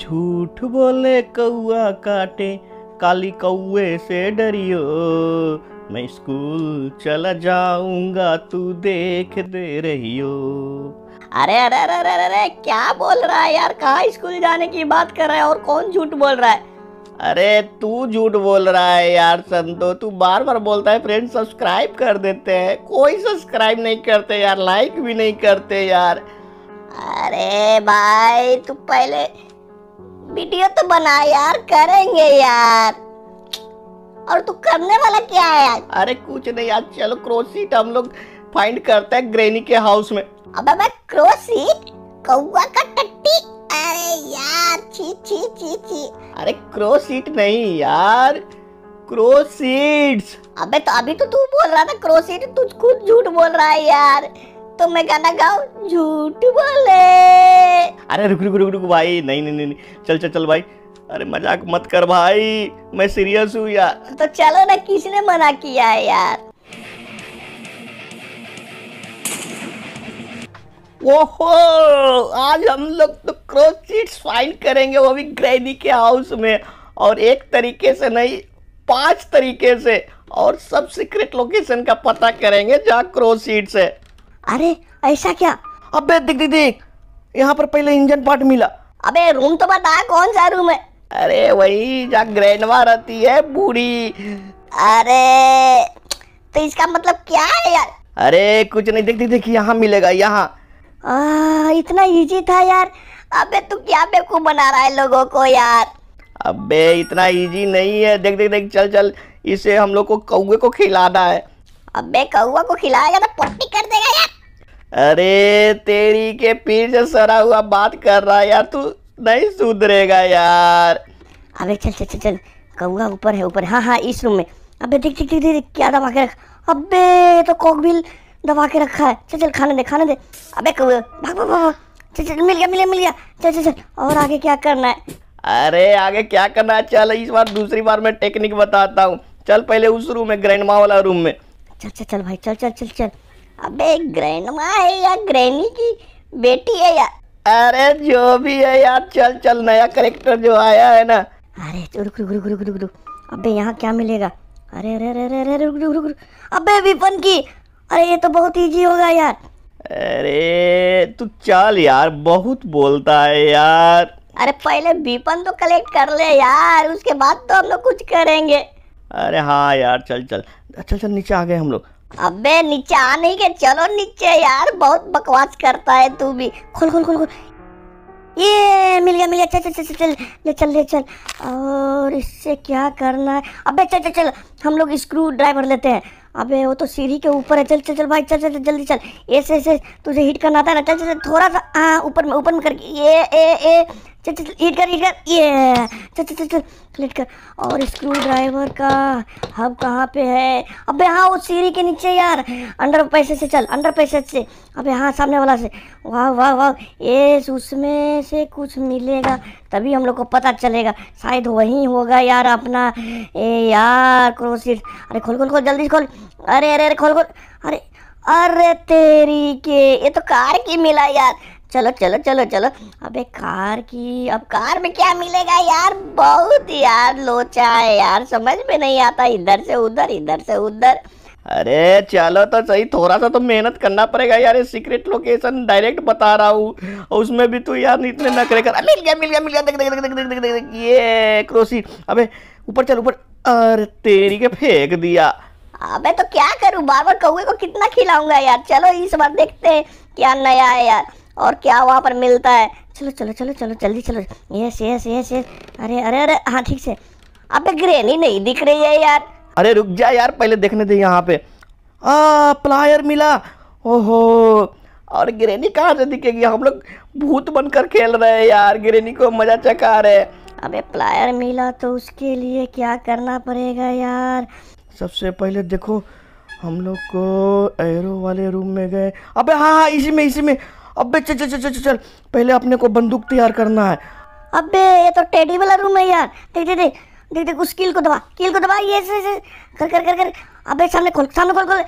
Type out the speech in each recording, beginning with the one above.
झूठ बोले कौआ काटे काली कौए से डरियो मैं स्कूल चला जाऊंगा तू देख दे रही हो अरे अरे अरे अरे अरे, क्या बोल रहा है यार कहा स्कूल जाने की बात कर रहा है और कौन झूठ बोल रहा है अरे तू झूठ बोल रहा है यार संतो तू बार बार बोलता है फ्रेंड सब्सक्राइब कर देते हैं कोई सब्सक्राइब नहीं करते यार लाइक भी नहीं करते यार अरे भाई तू पहले वीडियो तो बना यार करेंगे यार और तू करने वाला क्या है यार अरे कुछ नहीं यार चलो क्रोसीट हम लोग फाइंड करते हैं ग्रेनी के हाउस में अब मैं क्रोसीट कौवा का टट्टी अरे यार छी छी छी छी अरे क्रोसीट नहीं यार क्रोसीट्स अबे तो अभी तो तू बोल रहा था क्रोसीट तू खुद झूठ बोल रहा है यार तो मैं गाना गाऊ झूठ बोले अरे रुक रुक रुक रुक भाई नहीं नहीं नहीं चल चल चल भाई अरे मजाक मत कर भाई मैं सीरियस हूँ यार तो चलो ना किसने मना किया है यार ओहो आज हम लोग तो क्रॉस सीट्स फाइंड करेंगे वो भी ग्रैनी के हाउस में और एक तरीके से नहीं पांच तरीके से और सब सीक्रेट लोकेशन का पता करेंगे जहाँ क्रॉस सीट्स है अरे ऐसा क्या अबे देख देख देख यहाँ पर पहले इंजन पार्ट मिला अबे रूम तो बता कौन सा रूम है अरे वही जहाँ ग्रैंडमा रहती है बूढ़ी अरे तो इसका मतलब क्या है यार अरे कुछ नहीं देख देख देख यहाँ मिलेगा यहाँ इतना इजी था यार अबे तू क्या बेवकूफ बना रहा है लोगों को यार अबे इतना इजी नहीं है देख देख देख चल चल इसे हम लोग को कौए को खिलाना है अबे कौआ को खिलाएगा तो पट्टी कर देगा यार अरे तेरी के पीर से सरा हुआ बात कर रहा है यार तू नहीं सुधरेगा यार अबे चल चल चल चल कौआ ऊपर है ऊपर हाँ हाँ इस रूम में अबे देख देख देख देख क्या दबा के रखा अबे तो कॉकबिल दबा के रखा है चल चल खाने दे खाने दे अबे कौआ भाग भाग भाग चल चल मिल गया मिल गया मिल गया चल चल चल और आगे क्या करना है अरे आगे क्या करना है चल इस बार दूसरी बार मैं टेक्निक बताता हूँ चल पहले उस रूम में ग्रैंड मा वाला रूम में चल चल चल भाई चल चल चल चल अबे ग्रैंडमा है या ग्रैनी की बेटी है या अरे जो भी है यार चल चल नया करेक्टर जो आया है ना अरे तो रुक रुक रुक रुक रुक रुक अबे यहाँ क्या मिलेगा अरे अरे अरे अरे अरे रुक रुक रुक अबे विपन की अरे ये तो बहुत इजी होगा यार अरे तू चल यार बहुत बोलता है यार अरे पहले विपन तो कलेक्ट कर ले यार उसके बाद तो हम लोग कुछ करेंगे अरे हाँ यार चल चल चल चल नीचे आ गए हम लोग अबे नीचे आ नहीं के चलो नीचे यार बहुत बकवास करता है तू भी खोल खोल खोल खोल ये मिल गया मिल गया चल चल चल चल ले चल ले चल और इससे क्या करना है अबे चल चल चल हम लोग स्क्रू ड्राइवर लेते हैं अबे वो तो सीढ़ी के ऊपर है चल चल चल भाई चल चल चल जल्दी चल ऐसे ऐसे तुझे हिट करना था ना चल चल थोड़ा सा हाँ ऊपर में ऊपर में करके ये ए ए चल चल हिट कर हिट कर ये चल चल चल चल क्लिक कर और स्क्रू ड्राइवर का हब कहाँ पे है अबे हाँ वो सीढ़ी के नीचे यार अंडर पैसे से चल अंडर पैसे से अबे हाँ सामने वाला से वाह वाह वाह ये उसमें से कुछ मिलेगा तभी हम लोग को पता चलेगा शायद वही होगा यार अपना ए यार क्रोसिट अरे खोल खोल खोल जल्दी खोल अरे अरे अरे खोल खोल अरे अरे तेरी के ये तो कार की मिला यार चलो चलो चलो चलो अबे कार की अब कार में क्या मिलेगा यार बहुत यार लोचा है यार समझ में नहीं आता इधर से उधर इधर से उधर अरे चलो तो सही थोड़ा सा तो मेहनत करना पड़ेगा यार ये सीक्रेट लोकेशन डायरेक्ट बता रहा हूँ उसमें भी तू यार इतने न करे कर मिल गया मिल गया मिल गया देख देख देख देख देख देख देख ये क्रोसी अबे ऊपर चल ऊपर अरे तेरी के फेंक दिया अबे हाँ, तो क्या करूँ बार बार कौए को कितना खिलाऊंगा यार चलो इस बार देखते हैं क्या नया है यार और क्या वहाँ पर मिलता है चलो चलो चलो चलो जल्दी चलो यस यस यस यस अरे अरे अरे हाँ ठीक से अबे ग्रेनी नहीं दिख रही है यार अरे रुक जा यार पहले देखने दे यहाँ पे आ प्लायर मिला ओहो और ग्रेनी कहाँ से दिखेगी हम लोग भूत बनकर खेल रहे हैं यार ग्रेनी को मजा चका रहे अबे प्लायर मिला तो उसके लिए क्या करना पड़ेगा यार सबसे पहले देखो हम लोग को एरो वाले रूम में गए अबे हाँ हाँ इसी में इसी में अबे चल चल चल चल पहले अपने को बंदूक तैयार करना है अबे ये तो टेडी वाला रूम है यार देख देख देख देख देख उस किल को दबा किल को दबा ये से, से कर कर कर कर अबे सामने खोल सामने खोल खोल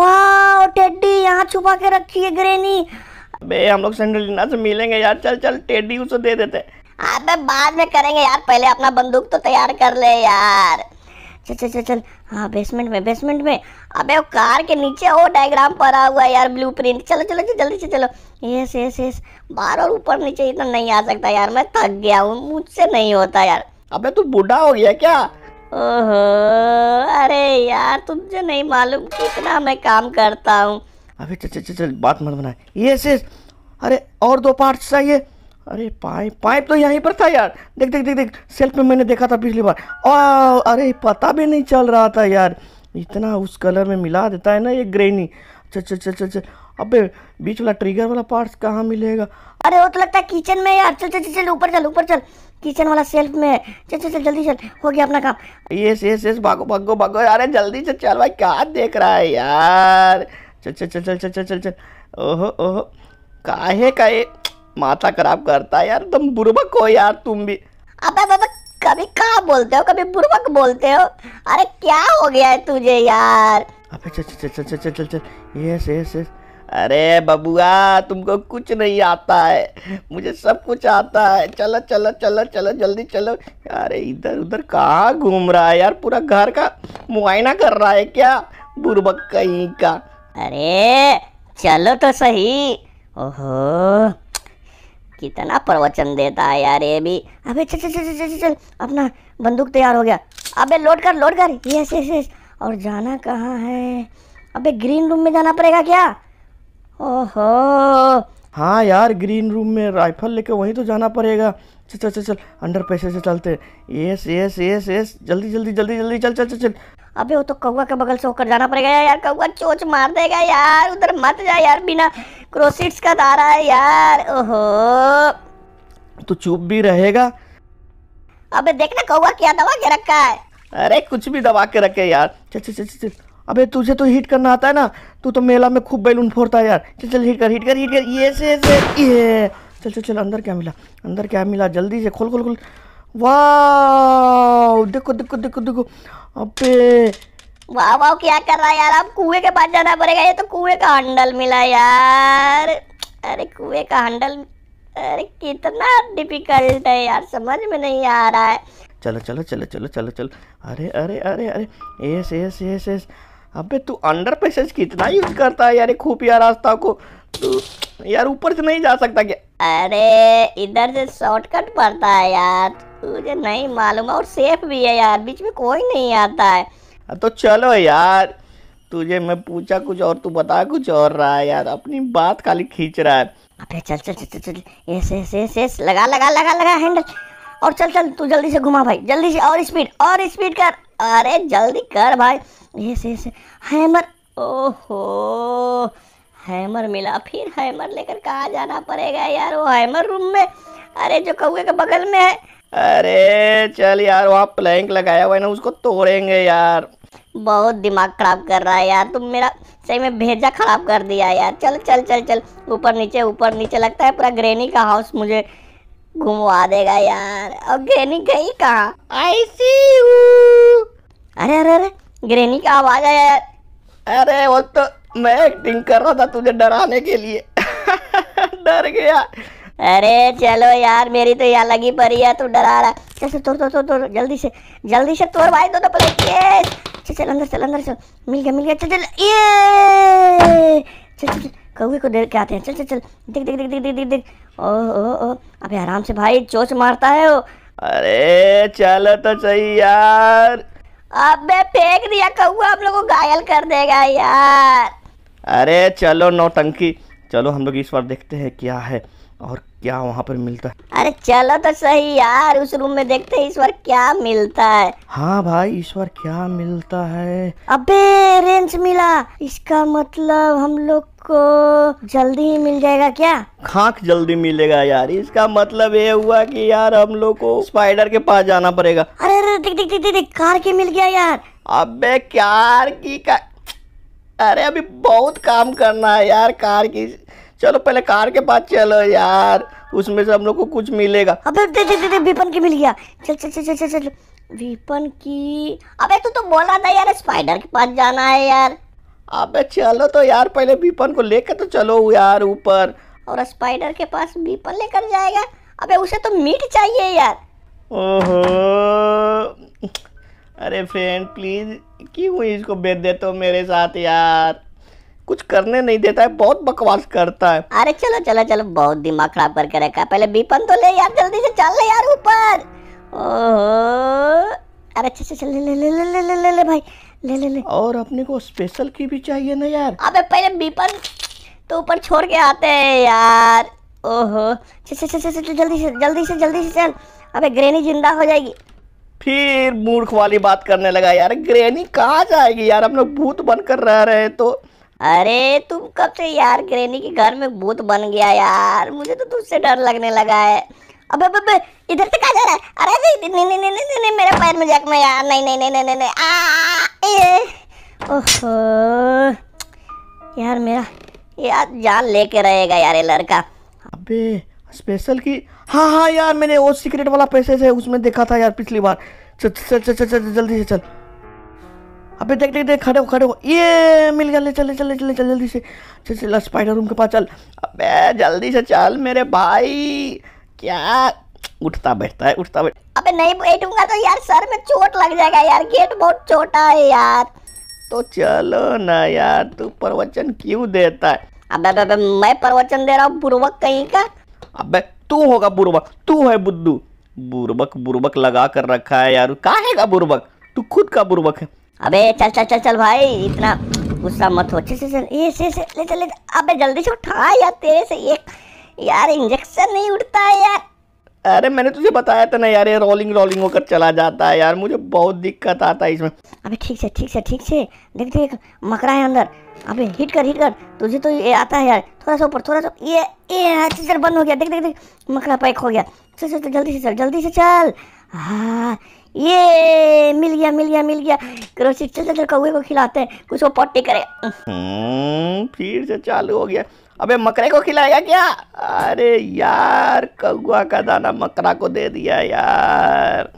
वाह टेडी यहाँ छुपा के रखी है ग्रेनी अबे हम लोग सेंडलिना से मिलेंगे यार चल चल टेडी उसे दे देते अबे बाद में करेंगे यार पहले अपना बंदूक तो तैयार कर ले यार चल चल चल चल हाँ बेसमेंट में बेसमेंट में अबे वो कार के नीचे वो डायग्राम पड़ा हुआ है यार ब्लू प्रिंट चलो चलो जल्दी से चलो यस यस यस बार और ऊपर नीचे इतना नहीं आ सकता यार मैं थक गया हूँ मुझसे नहीं होता यार अबे तू बूढ़ा हो गया क्या ओहो अरे यार तुमसे नहीं मालूम कितना मैं काम करता हूँ अभी चल चल चल बात मत बना यस यस अरे और दो पार्ट चाहिए अरे पाइप पाइप तो यहीं पर था यार देख देख देख देख सेल्फ में मैंने देखा था पिछली बार और अरे पता भी नहीं चल रहा था यार इतना उस कलर में मिला देता है ना ये ग्रेनी चल अच्छा अच्छा अच्छा अबे बीच वाला ट्रिगर वाला पार्ट्स कहाँ मिलेगा अरे वो तो लगता है किचन में यार चल चल चल ऊपर चल ऊपर चल किचन वाला सेल्फ में चल चल चल जल्दी चल हो गया अपना काम यस यस यस भागो भागो भागो अरे जल्दी चल चल भाई क्या देख रहा है यार चल चल चल चल चल चल चल ओहो ओहो काहे काहे माथा खराब करता है यार तुम बुरबक हो यार तुम भी अबे बाबा कभी कहा बोलते हो कभी बुरबक बोलते हो अरे क्या हो गया है तुझे यार अबे चल चल चल चल चल चल यस यस यस अरे बबुआ तुमको कुछ नहीं आता है मुझे सब कुछ आता है चलो चलो चलो चलो जल्दी चलो अरे इधर उधर कहाँ घूम रहा है यार पूरा घर का मुआयना कर रहा है क्या बुरबक कहीं का अरे चलो तो सही ओहो कितना प्रवचन देता है यार ये भी अबे चल चल चल चल चल अपना बंदूक तैयार हो गया अबे लोड कर लोड कर यस यस यस और जाना कहाँ है अबे ग्रीन रूम में जाना पड़ेगा क्या ओहो हाँ यार ग्रीन रूम में राइफल लेके वहीं तो जाना पड़ेगा चल चल चल चल अंडर पैसे से चलते यस यस यस यस जल्दी जल्दी जल्दी जल्दी चल चल चल चल अबे वो तो कौवा के बगल से होकर जाना पड़ेगा यार कौवा चोच मार देगा यार उधर मत जा यार बिना क्रोसिट्स का तारा है यार ओहो तो चुप भी रहेगा अबे देखना कौवा क्या दबा के रखा है अरे कुछ भी दबा के रखे यार चल चल चल चल अबे तुझे तो हिट करना आता है ना तू तो मेला में खूब बैलून फोड़ता है यार चल चल हिट कर हिट कर हिट कर ये से ये चल चल चल अंदर क्या मिला अंदर क्या मिला जल्दी से खोल खोल खोल वाह देखो देखो देखो देखो अबे वाह वाह क्या कर रहा है यार अब कुएं के पास जाना पड़ेगा ये तो कुएं का हैंडल मिला यार अरे कुएं का हैंडल अरे कितना डिफिकल्ट है यार समझ में नहीं आ रहा है चलो चलो चलो चलो चलो चलो अरे अरे अरे अरे एस एस एस एस अबे तू अंडर पैसेज कितना यूज करता है यार खूब यार रास्ता को यार ऊपर से नहीं जा सकता क्या अरे इधर से शॉर्टकट पड़ता है यार मुझे नहीं मालूम और सेफ भी है यार बीच में कोई नहीं आता है हाँ, तो चलो यार तुझे मैं पूछा कुछ और तू बता कुछ और रहा है यार अपनी बात खाली खींच रहा है अबे चल चल चल चल ऐसे ऐसे ऐसे लगा लगा लगा लगा हैंडल और चल चल तू जल्दी से घुमा भाई जल्दी से और स्पीड और स्पीड कर अरे जल्दी कर भाई ऐसे ऐसे हैमर ओहो हैमर मिला फिर हैमर लेकर कहाँ जाना पड़ेगा यार वो हैमर रूम में अरे जो कौए के बगल में है अरे चल यार वहाँ प्लैंक लगाया हुआ है ना उसको तोड़ेंगे यार बहुत दिमाग खराब कर रहा है यार तुम मेरा सही में भेजा खराब कर दिया यार चल चल चल चल ऊपर नीचे ऊपर नीचे लगता है पूरा ग्रेनी का हाउस मुझे घुमवा देगा यार और ग्रेनी गई कहाँ आई सी अरे अरे अरे ग्रेनी का आवाज आया यार अरे वो तो मैं एक्टिंग कर रहा था तुझे डराने के लिए डर गया अरे चलो यार मेरी तो यहाँ लगी पड़ी है तू डरा रहा है चल तोड़ तोड़ तोड़ जल्दी से जल्दी से तोड़ भाई दो दो प्लेट यस चल चल अंदर चल अंदर चल मिल गया मिल गया चल चल ये चल चल कौवे को देख के आते हैं चल चल चल देख देख देख देख देख देख ओ ओ ओ अबे आराम से भाई चोच मारता है वो अरे चलो तो सही यार अबे फेंक दिया कौवा आप लोगों को घायल कर देगा यार अरे चलो नौटंकी चलो हम लोग इस बार देखते हैं क्या है और क्या वहाँ पर मिलता है अरे चलो तो सही यार उस रूम में देखते हैं इस बार क्या मिलता है हाँ भाई इस बार क्या मिलता है अबे रेंज मिला इसका मतलब हम लोग को जल्दी ही मिल जाएगा क्या खाक जल्दी मिलेगा यार इसका मतलब ये हुआ कि यार हम लोग को स्पाइडर के पास जाना पड़ेगा अरे अरे देख देख देख देख कार के मिल गया यार अबे कार की का अरे अभी बहुत काम करना है यार कार की चलो पहले कार के पास चलो यार उसमें से हम लोग को कुछ मिलेगा अबे दे दे दे, दे विपन की मिल गया चल चल चल चल चल चल विपन की अबे तू तो बोल रहा था यार स्पाइडर के पास जाना है यार अबे चलो तो यार पहले विपन को लेकर तो चलो यार ऊपर और स्पाइडर के पास विपन लेकर जाएगा अबे उसे तो मीट चाहिए यार ओहो अरे फ्रेंड प्लीज़ क्यों इसको भेज देते हो मेरे साथ यार कुछ करने नहीं देता है बहुत बकवास करता है अरे चलो चलो चलो बहुत दिमाग खराब करके रखा पहले बीपन तो ले यार जल्दी से चल ले यार ऊपर ओहो अरे अच्छा अच्छा ले ले ले ले ले ले ले ले भाई ले ले ले और अपने को स्पेशल की भी चाहिए ना यार अबे पहले बीपन तो ऊपर छोड़ के आते हैं यार ओहो अच्छा अच्छा अच्छा, अच्छा जल्दी से जल्दी से जल्दी से चल अबे ग्रेनी जिंदा हो जाएगी फिर मूर्ख वाली बात करने लगा यार ग्रेनी कहाँ जाएगी यार हम लोग भूत बनकर रह रहे हैं तो अरे तुम कब से यार ग्रेनी के घर में भूत बन गया यार मुझे तो तुझसे डर लगने लगा है अबे अबे इधर से कहा जा रहा है अरे नहीं नहीं नहीं नहीं नहीं, मेरे पैर में जख्म है यार नहीं नहीं नहीं नहीं नहीं, नहीं आ ओहो यार मेरा यार जान लेके रहेगा यार ये लड़का अबे स्पेशल की हाँ हाँ यार मैंने वो सीक्रेट वाला पैसेज है उसमें देखा था यार पिछली बार चल चल चल चल चल जल्दी से चल अबे देख देख देख खड़े हो खड़े हो ये मिल गया ले चल चल चल चल जल्दी से चल चल स्पाइडर रूम के पास चल अबे जल्दी से चल मेरे भाई क्या उठता बैठता है उठता बैठ अबे नहीं बैठूंगा तो यार सर में चोट लग जाएगा यार गेट बहुत छोटा है यार तो चलो ना यार तू प्रवचन क्यों देता है अबे अबे मैं प्रवचन दे रहा हूँ पूर्वक कहीं का अबे तू होगा बुरबक तू है बुद्धू बुरबक बुरबक लगा कर रखा है यार काहे का बुरबक तू खुद का बुरबक है अबे चल चल चल चल भाई इतना गुस्सा मत हो अच्छे से चल ये से, से ले चल ले अबे जल्दी से उठा यार तेरे से ये यार इंजेक्शन नहीं उठता है यार अरे मैंने तुझे बताया था ना यार ये रोलिंग रोलिंग होकर चला जाता है यार मुझे बहुत दिक्कत आता है इसमें अबे ठीक से ठीक से ठीक से देख देख मकरा है अंदर अबे हिट कर हिट कर तुझे तो ये आता है यार थोड़ा सा ऊपर थोड़ा सा ये ये सर बंद हो गया देख देख देख मकरा पैक हो गया चल चल जल्दी से चल जल्दी से चल हाँ ये मिल गया मिल गया मिल गया क्रोशिट चल चल चल कौए को खिलाते हैं कुछ वो पट्टी करे हम्म, फिर से चालू हो गया अबे मकरे को खिलाएगा क्या अरे यार कौआ का दाना मकरा को दे दिया यार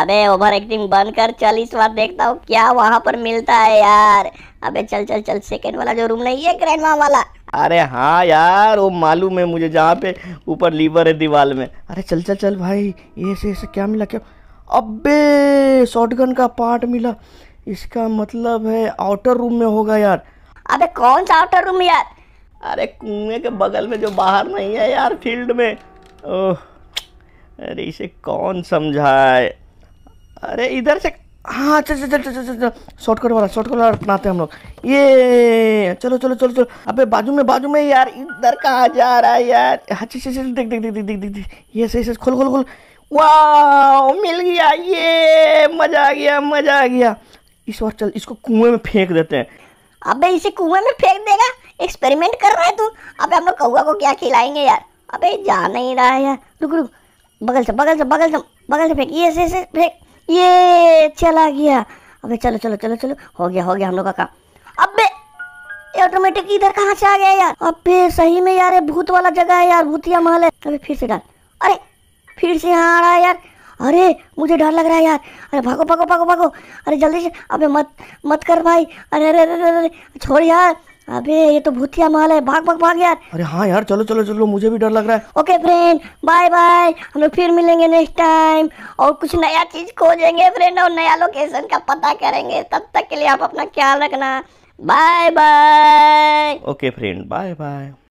अबे ओवर एक्टिंग बंद कर चल इस बार देखता हूँ क्या वहाँ पर मिलता है यार अबे चल चल चल सेकंड वाला जो रूम नहीं है ग्रैंड वाला अरे हाँ यार वो मालूम है मुझे जहाँ पे ऊपर लीवर है दीवार में अरे चल चल चल भाई ये से, क्या मिला क्या अबे शॉटगन का पार्ट मिला इसका मतलब है आउटर रूम में होगा यार अबे कौन सा आउटर रूम यार अरे कुएं के बगल में जो बाहर नहीं है यार फील्ड में ओह अरे इसे कौन समझाए अरे इधर से हाँ चल चल चल चल चल चल शॉर्टकट वाला शॉर्टकट वाला अपनाते हम लोग ये चलो चलो चलो चलो अबे बाजू में बाजू में यार इधर कहाँ जा रहा है यार हाँ चल चल देख देख देख देख देख देख ये सही सही खोल खोल खोल वाह मिल गया ये मजा आ गया मजा आ गया इस बार चल इसको कुएं में फेंक देते हैं अबे इसे कुएं में फेंक एक्सपेरिमेंट कर रहा है तू अबे हम लोग कौआ को क्या खिलाएंगे यार अबे जा नहीं रहा है यार रुक रुक बगल से बगल से बगल से बगल से फेंक ये से, से फेंक ये चला गया अबे चलो चलो चलो चलो हो गया हो गया हम लोग का काम अबे ये ऑटोमेटिक इधर कहाँ से आ गया यार अबे सही में यार भूत वाला जगह है यार भूतिया महल है अभी फिर से डाल अरे फिर से यहाँ आ रहा है यार अरे मुझे डर लग रहा है यार अरे भागो भागो भागो भागो अरे जल्दी से अबे मत मत कर भाई अरे अरे अरे अरे छोड़ यार अबे ये तो भूतिया महल है भाग भाग भाग यार अरे हाँ यार चलो चलो चलो मुझे भी डर लग रहा है ओके फ्रेंड बाय बाय हम लोग फिर मिलेंगे नेक्स्ट टाइम और कुछ नया चीज खोजेंगे फ्रेंड और नया लोकेशन का पता करेंगे तब तक के लिए आप अपना ख्याल रखना bye bye okay friend bye bye